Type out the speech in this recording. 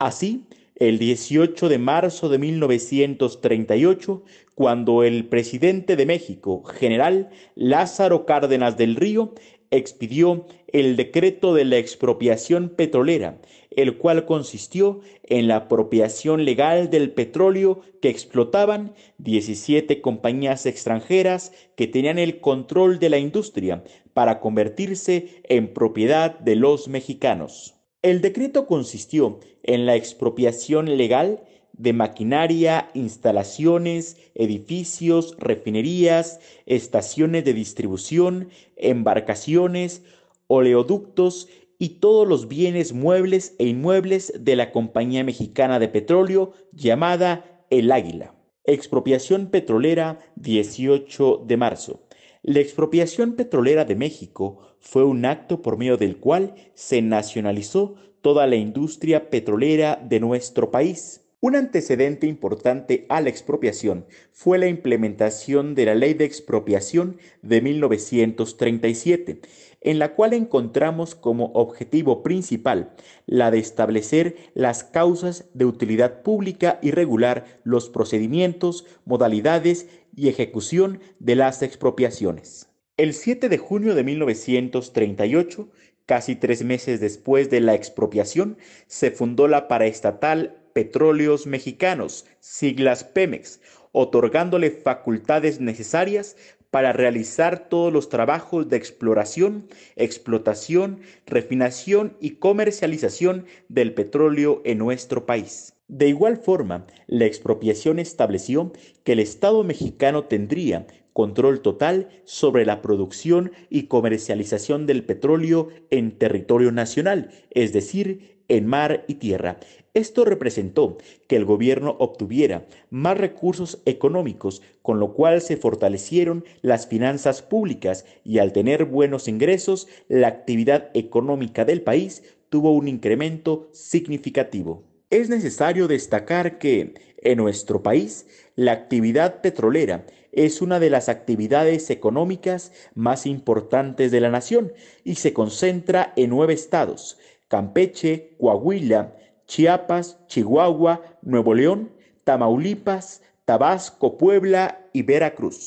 Así, el 18 de marzo de 1938, cuando el presidente de México, general Lázaro Cárdenas del Río, expidió el decreto de la expropiación petrolera, el cual consistió en la apropiación legal del petróleo que explotaban 17 compañías extranjeras que tenían el control de la industria para convertirse en propiedad de los mexicanos. El decreto consistió en la expropiación legal de maquinaria, instalaciones, edificios, refinerías, estaciones de distribución, embarcaciones, oleoductos y todos los bienes muebles e inmuebles de la Compañía Mexicana de Petróleo llamada El Águila. Expropiación petrolera 18 de marzo. La expropiación petrolera de México fue un acto por medio del cual se nacionalizó toda la industria petrolera de nuestro país. Un antecedente importante a la expropiación fue la implementación de la Ley de Expropiación de 1937, en la cual encontramos como objetivo principal la de establecer las causas de utilidad pública y regular los procedimientos, modalidades y ejecución de las expropiaciones. El 7 de junio de 1938, casi tres meses después de la expropiación, se fundó la paraestatal Petróleos Mexicanos, siglas Pemex, otorgándole facultades necesarias para realizar todos los trabajos de exploración, explotación, refinación y comercialización del petróleo en nuestro país. De igual forma, la expropiación estableció que el Estado mexicano tendría control total sobre la producción y comercialización del petróleo en territorio nacional, es decir, en mar y tierra. Esto representó que el gobierno obtuviera más recursos económicos, con lo cual se fortalecieron las finanzas públicas y al tener buenos ingresos, la actividad económica del país tuvo un incremento significativo. Es necesario destacar que en nuestro país la actividad petrolera es una de las actividades económicas más importantes de la nación y se concentra en nueve estados, Campeche, Coahuila, Chiapas, Chihuahua, Nuevo León, Tamaulipas, Tabasco, Puebla y Veracruz.